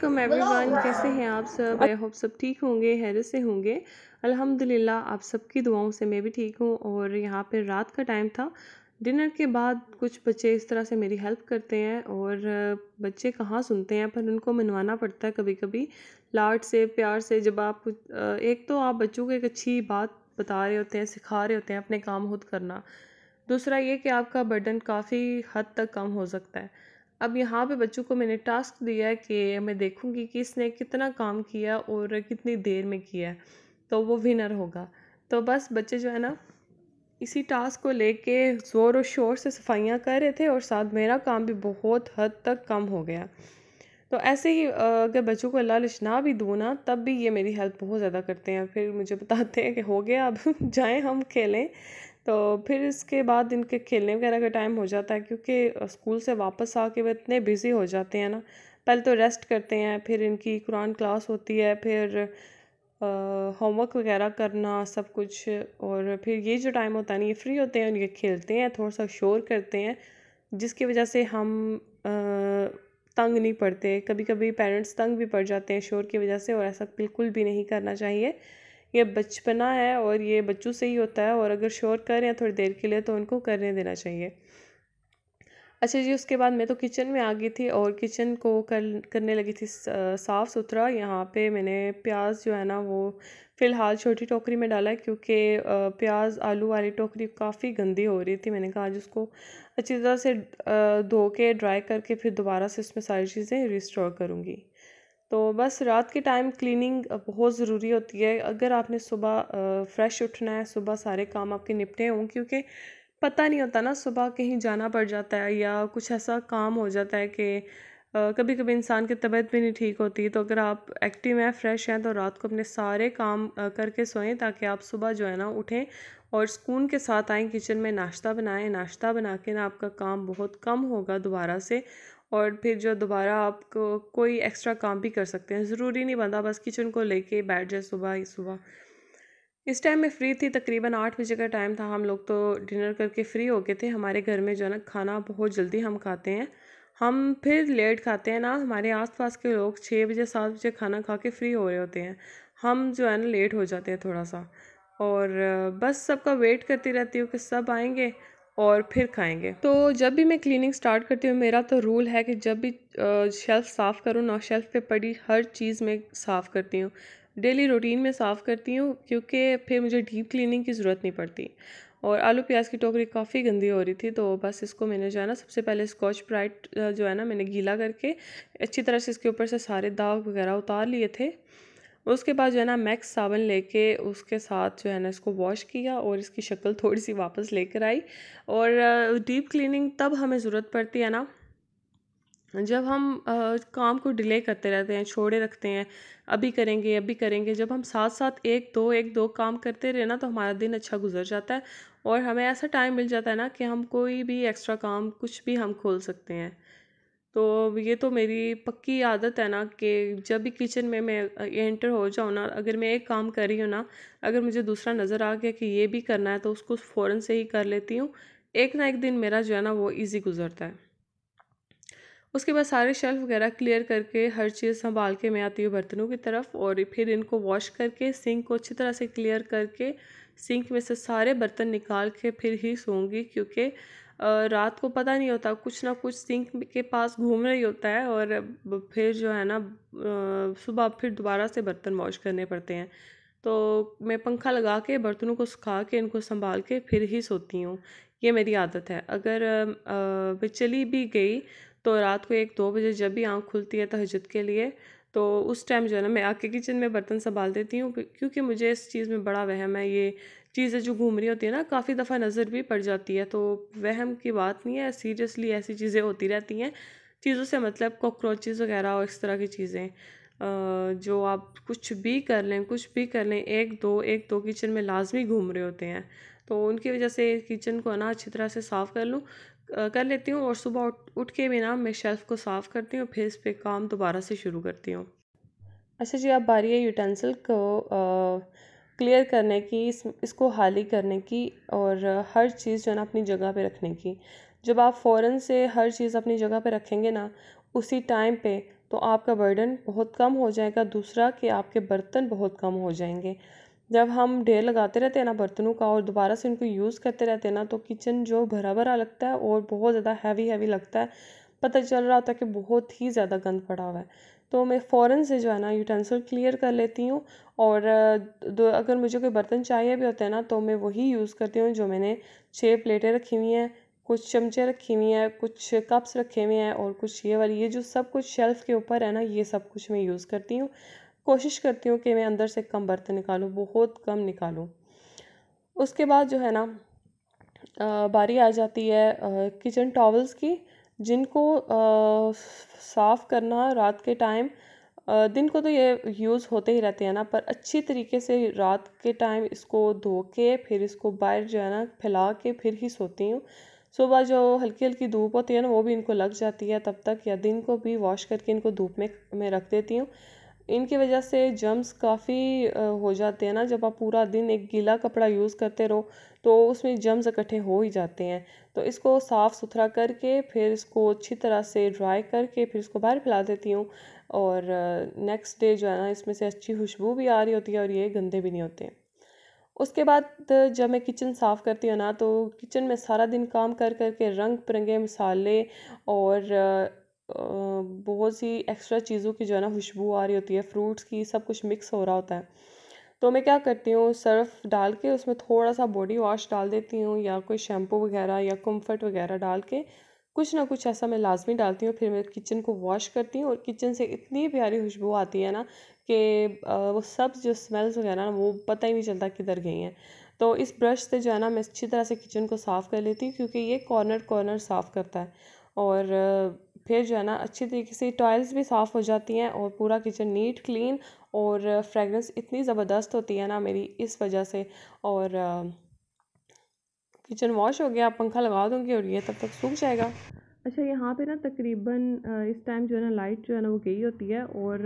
वालेकुम एवरीवन कैसे हैं आप सब आई होप सब ठीक होंगे हैरत से होंगे अल्हम्दुलिल्लाह आप सबकी दुआओं से मैं भी ठीक हूँ और यहाँ पे रात का टाइम था डिनर के बाद कुछ बच्चे इस तरह से मेरी हेल्प करते हैं और बच्चे कहाँ सुनते हैं पर उनको मनवाना पड़ता है कभी कभी लाड से प्यार से जब आप एक तो आप बच्चों को एक अच्छी बात बता रहे होते हैं सिखा रहे होते हैं अपने काम खुद करना दूसरा ये कि आपका बर्डन काफ़ी हद तक कम हो सकता है अब यहाँ पे बच्चों को मैंने टास्क दिया है कि मैं देखूँगी कि इसने कितना काम किया और कितनी देर में किया तो वो विनर होगा तो बस बच्चे जो है ना इसी टास्क को लेके ज़ोर और शोर से सफाइयाँ कर रहे थे और साथ मेरा काम भी बहुत हद तक कम हो गया तो ऐसे ही अगर बच्चों को अल्लाह लिशना भी दूँ ना तब भी ये मेरी हेल्प बहुत ज़्यादा करते हैं फिर मुझे बताते हैं कि हो गया अब जाएं हम खेलें तो फिर इसके बाद इनके खेलने वगैरह का टाइम हो जाता है क्योंकि स्कूल से वापस आके वे इतने बिज़ी हो जाते हैं ना पहले तो रेस्ट करते हैं फिर इनकी कुरान क्लास होती है फिर होमवर्क वगैरह करना सब कुछ और फिर ये जो टाइम होता है ना ये फ्री होते हैं और ये खेलते हैं थोड़ा सा शोर करते हैं जिसकी वजह से हम आ, तंग नहीं पड़ते कभी कभी पेरेंट्स तंग भी पड़ जाते हैं शोर की वजह से और ऐसा बिल्कुल भी नहीं करना चाहिए ये बचपना है और ये बच्चों से ही होता है और अगर शोर कर रहे हैं थोड़ी देर के लिए तो उनको करने देना चाहिए अच्छा जी उसके बाद मैं तो किचन में आ गई थी और किचन को कर करने लगी थी साफ़ सुथरा यहाँ पे मैंने प्याज जो है ना वो फ़िलहाल छोटी टोकरी में डाला क्योंकि प्याज आलू वाली टोकरी काफ़ी गंदी हो रही थी मैंने कहा आज उसको अच्छी तरह से धो के ड्राई करके फिर दोबारा से उसमें सारी चीज़ें रिस्टोर करूँगी तो बस रात के टाइम क्लीनिंग बहुत ज़रूरी होती है अगर आपने सुबह फ्रेश उठना है सुबह सारे काम आपके निपटे हों क्योंकि पता नहीं होता ना सुबह कहीं जाना पड़ जाता है या कुछ ऐसा काम हो जाता है कि कभी कभी इंसान की तबीयत भी नहीं ठीक होती तो अगर आप एक्टिव हैं फ्रेश हैं तो रात को अपने सारे काम करके सोएं ताकि आप सुबह जो है ना उठें और सुकून के साथ आएँ किचन में नाश्ता बनाएं नाश्ता बना के ना आपका काम बहुत कम होगा दोबारा से और फिर जो दोबारा आप को, कोई एक्स्ट्रा काम भी कर सकते हैं ज़रूरी नहीं बनता बस किचन को लेके बैठ जाए सुबह ही सुबह इस टाइम में फ्री थी तकरीबन आठ बजे का टाइम था हम लोग तो डिनर करके फ्री हो गए थे हमारे घर में जो है ना खाना बहुत जल्दी हम खाते हैं हम फिर लेट खाते हैं ना हमारे आसपास के लोग छः बजे सात बजे खाना खा के फ्री हो रहे होते हैं हम जो है ना लेट हो जाते हैं थोड़ा सा और बस सबका वेट करती रहती हूँ कि सब आएंगे और फिर खाएंगे तो जब भी मैं क्लीनिंग स्टार्ट करती हूँ मेरा तो रूल है कि जब भी शेल्फ़ साफ़ करूँ ना शेल्फ़ पे पड़ी हर चीज़ में साफ़ करती हूँ डेली रूटीन में साफ़ करती हूँ क्योंकि फिर मुझे डीप क्लीनिंग की ज़रूरत नहीं पड़ती और आलू प्याज की टोकरी काफ़ी गंदी हो रही थी तो बस इसको मैंने जो है ना सबसे पहले स्कॉच ब्राइट जो है ना मैंने गीला करके अच्छी तरह से इसके ऊपर से सारे दाग वगैरह उतार लिए थे उसके बाद जो है ना मैक्स साबन लेके उसके साथ जो है ना इसको वॉश किया और इसकी शक्ल थोड़ी सी वापस लेकर आई और डीप क्लीनिंग तब हमें ज़रूरत पड़ती है ना जब हम आ, काम को डिले करते रहते हैं छोड़े रखते हैं अभी करेंगे अभी करेंगे जब हम साथ साथ एक दो एक दो काम करते रहे ना तो हमारा दिन अच्छा गुजर जाता है और हमें ऐसा टाइम मिल जाता है ना कि हम कोई भी एक्स्ट्रा काम कुछ भी हम खोल सकते हैं तो ये तो मेरी पक्की आदत है ना कि जब भी किचन में मैं एंटर हो जाऊँ ना अगर मैं एक काम कर रही हूँ ना अगर मुझे दूसरा नज़र आ गया कि ये भी करना है तो उसको फ़ौरन से ही कर लेती हूँ एक ना एक दिन मेरा जो है ना वो इजी गुजरता है उसके बाद सारे शेल्फ़ वगैरह क्लियर करके हर चीज़ संभाल के मैं आती हूँ बर्तनों की तरफ और फिर इनको वॉश करके सिंक को अच्छी तरह से क्लियर करके सिंक में से सारे बर्तन निकाल के फिर ही सोऊंगी क्योंकि रात को पता नहीं होता कुछ ना कुछ सिंक के पास घूम रही होता है और फिर जो है ना सुबह फिर दोबारा से बर्तन वॉश करने पड़ते हैं तो मैं पंखा लगा के बर्तनों को सुखा के इनको संभाल के फिर ही सोती हूँ ये मेरी आदत है अगर मैं चली भी गई तो रात को एक दो बजे जब भी आँख खुलती है तहजद के लिए तो उस टाइम जो है ना मैं आके किचन में बर्तन संभाल देती हूँ क्योंकि मुझे इस चीज़ में बड़ा वहम है ये चीज़ें जो घूम रही होती है ना काफ़ी दफ़ा नज़र भी पड़ जाती है तो वहम की बात नहीं है सीरियसली ऐसी चीज़ें होती रहती हैं चीज़ों से मतलब कॉकरोचेज़ वगैरह और इस तरह की चीज़ें जो आप कुछ भी कर लें कुछ भी कर लें एक दो एक दो किचन में लाजमी घूम रहे होते हैं तो उनकी वजह से किचन को ना अच्छी तरह से साफ़ कर लूँ कर लेती हूँ और सुबह उठ, उठ के भी ना मैं शेल्फ़ को साफ़ करती हूँ फिर इस पर काम दोबारा से शुरू करती हूँ अच्छा जी आप बारी यूटेंसिल को आ, क्लियर करने की इस इसको हाली करने की और हर चीज़ जो है ना अपनी जगह पे रखने की जब आप फ़ौरन से हर चीज़ अपनी जगह पे रखेंगे ना उसी टाइम पे तो आपका बर्डन बहुत कम हो जाएगा दूसरा कि आपके बर्तन बहुत कम हो जाएंगे जब हम ढेर लगाते रहते हैं ना बर्तनों का और दोबारा से उनको यूज़ करते रहते हैं ना तो किचन जो भरा भरा लगता है और बहुत ज़्यादा हैवी हैवी लगता है पता चल रहा होता है कि बहुत ही ज़्यादा गंद पड़ा हुआ है तो मैं फ़ौरन से जो है ना यूटेंसिल क्लियर कर लेती हूँ और दो अगर मुझे कोई बर्तन चाहिए भी होते हैं ना तो मैं वही यूज़ करती हूँ जो मैंने छः प्लेटें रखी हुई हैं कुछ चमचे रखी हुई हैं कुछ कप्स रखे हुए हैं और कुछ ये वाली ये जो सब कुछ शेल्फ़ के ऊपर है ना ये सब कुछ मैं यूज़ करती हूँ कोशिश करती हूँ कि मैं अंदर से कम बर्तन निकालूँ बहुत कम निकालूँ उसके बाद जो है ना बारी आ जाती है किचन टॉवल्स की जिनको साफ़ करना रात के टाइम दिन को तो ये यूज़ होते ही रहते हैं ना पर अच्छी तरीके से रात के टाइम इसको धो के फिर इसको बाहर जो है ना फैला के फिर ही सोती हूँ सुबह जो हल्की हल्की धूप होती है ना वो भी इनको लग जाती है तब तक या दिन को भी वॉश करके इनको धूप में मैं रख देती हूँ इनकी वजह से जम्स काफ़ी हो जाते हैं ना जब आप पूरा दिन एक गीला कपड़ा यूज़ करते रहो तो उसमें जम्स इकट्ठे हो ही जाते हैं तो इसको साफ़ सुथरा करके फिर इसको अच्छी तरह से ड्राई करके फिर इसको बाहर फैला देती हूँ और नेक्स्ट डे जो है ना इसमें से अच्छी खुशबू भी आ रही होती है और ये गंदे भी नहीं होते उसके बाद जब मैं किचन साफ़ करती हूँ ना तो किचन में सारा दिन काम कर कर के रंग बिरंगे मसाले और बहुत सी एक्स्ट्रा चीज़ों की जो है ना खुशबू आ रही होती है फ्रूट्स की सब कुछ मिक्स हो रहा होता है तो मैं क्या करती हूँ सर्फ डाल के उसमें थोड़ा सा बॉडी वॉश डाल देती हूँ या कोई शैम्पू वगैरह या कम्फर्ट वगैरह डाल के कुछ ना कुछ ऐसा मैं लाजमी डालती हूँ फिर मैं किचन को वॉश करती हूँ और किचन से इतनी प्यारी खुशबू आती है ना कि वो सब जो स्मेल्स वगैरह ना वो पता ही नहीं चलता किधर गई हैं तो इस ब्रश से जो है ना मैं अच्छी तरह से किचन को साफ़ कर लेती हूँ क्योंकि ये कॉर्नर कॉर्नर साफ़ करता है और फिर जो है ना अच्छी तरीके से टॉयल्स भी साफ़ हो जाती हैं और पूरा किचन नीट क्लीन और फ्रेगरेंस इतनी ज़बरदस्त होती है ना मेरी इस वजह से और किचन वॉश हो गया पंखा लगा दूँगी और ये तब तक सूख जाएगा अच्छा यहाँ पे ना तकरीबन इस टाइम जो है ना लाइट जो है ना वो गई होती है और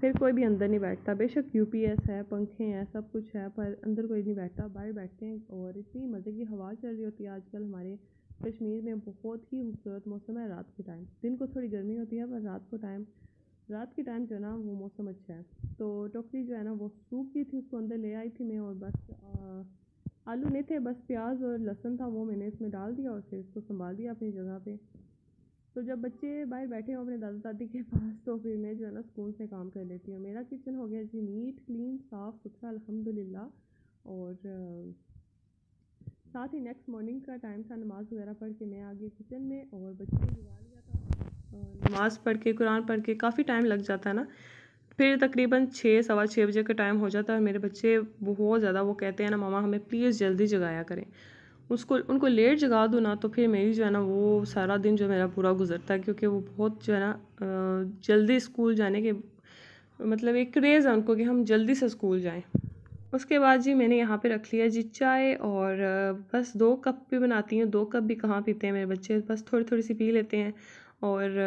फिर कोई भी अंदर नहीं बैठता बेशक यू पी एस है पंखे हैं सब कुछ है पर अंदर कोई नहीं बैठता बाहर बैठते हैं और इतनी मज़े की हवा चल रही होती है आजकल हमारे कश्मीर में बहुत ही खूबसूरत मौसम है रात के टाइम दिन को थोड़ी गर्मी होती है पर रात को टाइम रात के टाइम जो है ना वो मौसम अच्छा है तो टोकरी जो है ना वो सूख गई थी उसको अंदर ले आई थी मैं और बस आलू नहीं थे बस प्याज और लहसुन था वो मैंने इसमें डाल दिया और फिर इसको संभाल दिया अपनी जगह पे तो जब बच्चे बाहर बैठे हों अपने दादा दादी के पास तो फिर मैं जो है ना सुकून से काम कर लेती हूँ मेरा किचन हो गया जी नीट क्लीन साफ़ सुथरा अलहमदिल्ला और साथ ही नेक्स्ट मॉर्निंग का टाइम था नमाज़ वगैरह पढ़ के मैं आ गई किचन में और बच्चों को बुला लिया था नमाज़ पढ़ के कुरान पढ़ के काफ़ी टाइम लग जाता है ना फिर तकरीबन छः सवा छः बजे का टाइम हो जाता है और मेरे बच्चे बहुत ज़्यादा वो कहते हैं ना मामा हमें प्लीज़ जल्दी जगाया करें उसको उनको लेट जगा दो ना तो फिर मेरी जो है ना वो सारा दिन जो मेरा पूरा गुजरता है क्योंकि वो बहुत जो है ना जल्दी स्कूल जाने के मतलब एक क्रेज़ है उनको कि हम जल्दी से स्कूल जाएं उसके बाद जी मैंने यहाँ पे रख लिया जी चाय और बस दो कप भी बनाती हूँ दो कप भी कहाँ पीते हैं मेरे बच्चे बस थोड़ी थोड़ी सी पी लेते हैं और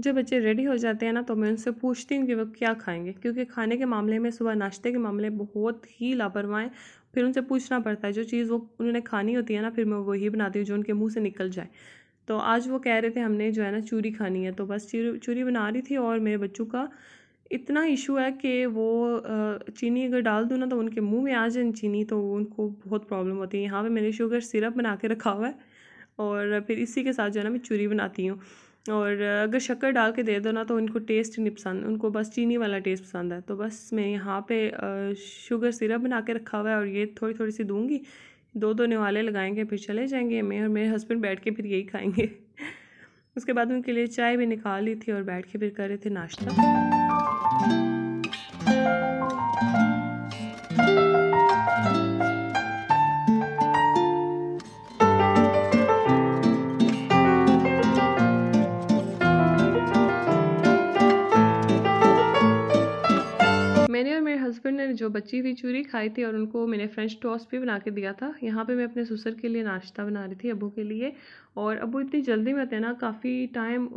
जब बच्चे रेडी हो जाते हैं ना तो मैं उनसे पूछती हूँ कि वो क्या खाएंगे क्योंकि खाने के मामले में सुबह नाश्ते के मामले बहुत ही लापरवाह हैं फिर उनसे पूछना पड़ता है जो चीज़ वो उन्होंने खानी होती है ना फिर मैं वही बनाती हूँ जो उनके मुँह से निकल जाए तो आज वो कह रहे थे हमने जो है ना चूरी खानी है तो बस चूरी चूरी बना रही थी और मेरे बच्चों का इतना इशू है कि वो चीनी अगर डाल दूँ ना तो उनके मुंह में आ जाए चीनी तो उनको बहुत प्रॉब्लम होती है यहाँ पे मैंने शुगर सिरप बना के रखा हुआ है और फिर इसी के साथ जो है ना मैं चूरी बनाती हूँ और अगर शक्कर डाल के दे दो ना तो उनको टेस्ट नहीं पसंद उनको बस चीनी वाला टेस्ट पसंद है तो बस मैं यहाँ पे शुगर सिरप बना के रखा हुआ है और ये थोड़ी थोड़ी सी दूँगी दो दो निवाले लगाएंगे फिर चले जाएंगे मैं और मेरे हस्बैंड बैठ के फिर यही खाएंगे उसके बाद उनके लिए चाय भी निकाल ली थी और बैठ के फिर कर रहे थे नाश्ता Thank you. जो बची हुई चूरी खाई थी और उनको मैंने फ्रेंच टॉस्ट भी बना के दिया था यहाँ पे मैं अपने ससुर के लिए नाश्ता बना रही थी अबू के लिए और अबू इतनी जल्दी में आते हैं ना काफ़ी टाइम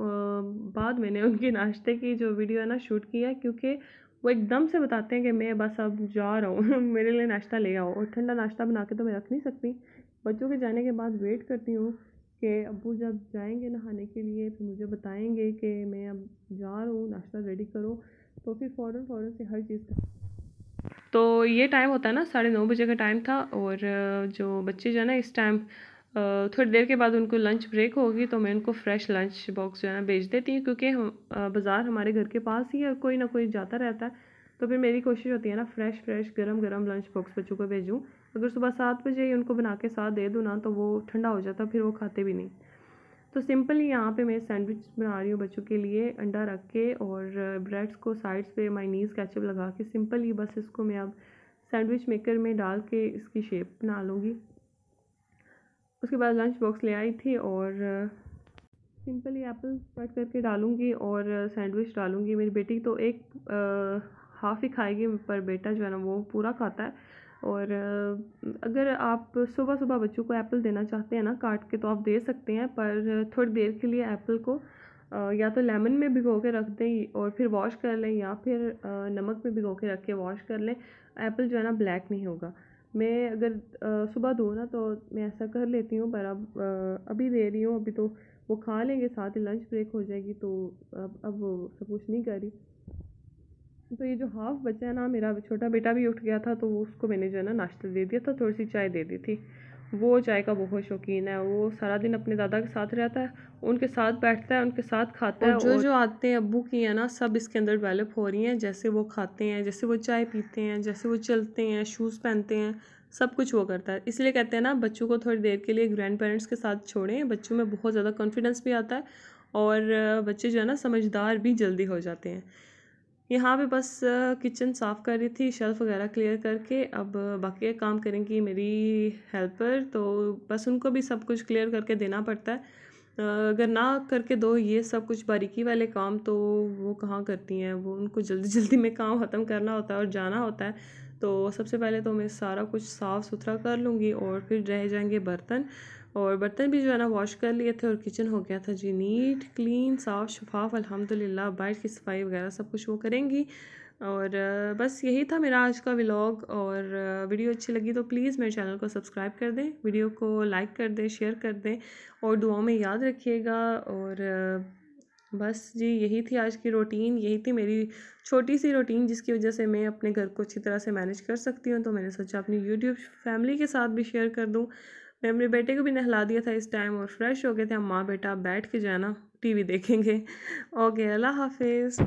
बाद मैंने उनके नाश्ते की जो वीडियो है ना शूट किया क्योंकि वो एकदम से बताते हैं कि मैं बस अब जा रहा हूँ मेरे लिए नाश्ता ले आओ और ठंडा नाश्ता बना के तो मैं रख नहीं सकती बच्चों के जाने के बाद वेट करती हूँ कि अबू जब जाएंगे नहाने के लिए फिर मुझे बताएंगे कि मैं अब जा रहा हूँ नाश्ता रेडी करो तो फिर फ़ौरन फ़ौरन से हर चीज़ तो ये टाइम होता है ना साढ़े नौ बजे का टाइम था और जो बच्चे जो है ना इस टाइम थोड़ी देर के बाद उनको लंच ब्रेक होगी तो मैं उनको फ्रेश लंच बॉक्स जो है ना भेज देती हूँ क्योंकि हम बाज़ार हमारे घर के पास ही है और कोई ना कोई जाता रहता है तो फिर मेरी कोशिश होती है ना फ्रेश फ्रेश गरम गरम लंच बॉक्स बच्चों को भेजूँ अगर सुबह सात बजे ही उनको बना के साथ दे दूँ ना तो वो ठंडा हो जाता फिर वो खाते भी नहीं तो सिंपल यहाँ पे मैं सैंडविच बना रही हूँ बच्चों के लिए अंडा रख के और ब्रेड्स को साइड्स पे माइनीज कैचअप लगा के सिंपल ही बस इसको मैं अब सैंडविच मेकर में डाल के इसकी शेप बना लूँगी उसके बाद लंच बॉक्स ले आई थी और सिंपली एप्पल कट करके डालूँगी और सैंडविच डालूँगी मेरी बेटी तो एक हाफ़ ही खाएगी पर बेटा जो है ना वो पूरा खाता है और अगर आप सुबह सुबह बच्चों को एप्पल देना चाहते हैं ना काट के तो आप दे सकते हैं पर थोड़ी देर के लिए एप्पल को या तो लेमन में भिगो के रख दें और फिर वॉश कर लें या फिर नमक में भिगो के रख के वॉश कर लें एप्पल जो है ना ब्लैक नहीं होगा मैं अगर सुबह दो ना तो मैं ऐसा कर लेती हूँ पर अब अभी दे रही हूँ अभी तो वो खा लेंगे साथ ही लंच ब्रेक हो जाएगी तो अब अब वो सब कुछ नहीं कर रही तो ये जो हाफ बचा है ना मेरा छोटा बेटा भी उठ गया था तो उसको मैंने जो है ना नाश्ता दे दिया था थोड़ी सी चाय दे दी थी वो चाय का बहुत शौकीन है वो सारा दिन अपने दादा के साथ रहता है उनके साथ बैठता है उनके साथ खाता है जो जो आते हैं अबू की है ना सब इसके अंदर डेवलप हो रही हैं जैसे वो खाते हैं जैसे वो चाय पीते हैं जैसे वो चलते हैं शूज़ पहनते हैं सब कुछ वो करता है इसलिए कहते हैं ना बच्चों को थोड़ी देर के लिए ग्रैंड पेरेंट्स के साथ छोड़ें बच्चों में बहुत ज़्यादा कॉन्फिडेंस भी आता है और बच्चे जो है ना समझदार भी जल्दी हो जाते हैं यहाँ पे बस किचन साफ़ कर रही थी शेल्फ़ वगैरह क्लियर करके अब बाकी काम करेंगी मेरी हेल्पर तो बस उनको भी सब कुछ क्लियर करके देना पड़ता है अगर ना करके दो ये सब कुछ बारीकी वाले काम तो वो कहाँ करती हैं वो उनको जल्दी जल्दी में काम ख़त्म करना होता है और जाना होता है तो सबसे पहले तो मैं सारा कुछ साफ़ सुथरा कर लूँगी और फिर रह जाएंगे बर्तन और बर्तन भी जो है ना वॉश कर लिए थे और किचन हो गया था जी नीट क्लीन साफ़ शफाफ अल्हम्दुलिल्लाह बाइट की सफाई वगैरह सब कुछ वो करेंगी और बस यही था मेरा आज का व्लॉग और वीडियो अच्छी लगी तो प्लीज़ मेरे चैनल को सब्सक्राइब कर दें वीडियो को लाइक कर दें शेयर कर दें और दुआओं में याद रखिएगा और बस जी यही थी आज की रूटीन यही थी मेरी छोटी सी रूटीन जिसकी वजह से मैं अपने घर को अच्छी तरह से मैनेज कर सकती हूँ तो मैंने सोचा अपनी यूट्यूब फैमिली के साथ भी शेयर कर दूँ मैं अपने बेटे को भी नहला दिया था इस टाइम और फ्रेश हो गए थे हम माँ बेटा बैठ के जाना टीवी देखेंगे ओके अल्लाह हाफिज़